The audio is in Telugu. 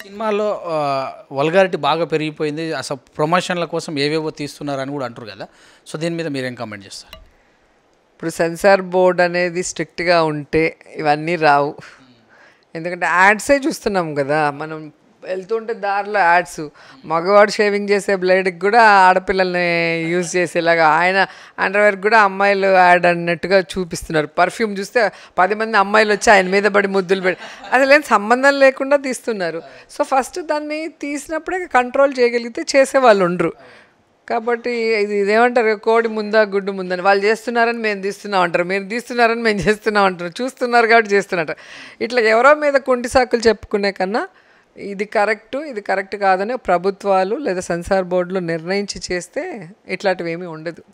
సినిమాలో వల్గారిటీ బాగా పెరిగిపోయింది అసలు ప్రమోషన్ల కోసం ఏవేవో తీస్తున్నారని కూడా అంటారు కదా సో దీని మీద మీరేం కామెంట్ చేస్తారు ఇప్పుడు సెన్సార్ బోర్డ్ అనేది స్ట్రిక్ట్గా ఉంటే ఇవన్నీ రావు ఎందుకంటే యాడ్సే చూస్తున్నాం కదా మనం వెళ్తుంటే దారిలో యాడ్స్ మగవాడు షేవింగ్ చేసే బ్లేడ్కి కూడా ఆడపిల్లల్ని యూజ్ చేసేలాగా ఆయన అండర్వేర్ కూడా అమ్మాయిలు యాడ్ అన్నట్టుగా చూపిస్తున్నారు పర్ఫ్యూమ్ చూస్తే పది మంది అమ్మాయిలు వచ్చి ఆయన మీద పడి ముద్దులు పెట్టి అసలు ఏం సంబంధం లేకుండా తీస్తున్నారు సో ఫస్ట్ దాన్ని తీసినప్పుడే కంట్రోల్ చేయగలిగితే చేసేవాళ్ళు ఉండరు కాబట్టి ఇది ఇదేమంటారు కోడి ముందా గుడ్డు ముందని వాళ్ళు చేస్తున్నారని మేము తీస్తున్నాం అంటారు మీరు తీస్తున్నారని మేము చేస్తున్నాం అంటారు చూస్తున్నారు కాబట్టి చేస్తున్నట్టు ఇట్లా ఎవరో మీద కుంటి సాకులు చెప్పుకునే కన్నా ఇది కరెక్టు ఇది కరెక్ట్ కాదని ప్రభుత్వాలు లేదా సెన్సార్ బోర్డులు నిర్ణయించి చేస్తే ఇట్లాంటివి ఏమీ ఉండదు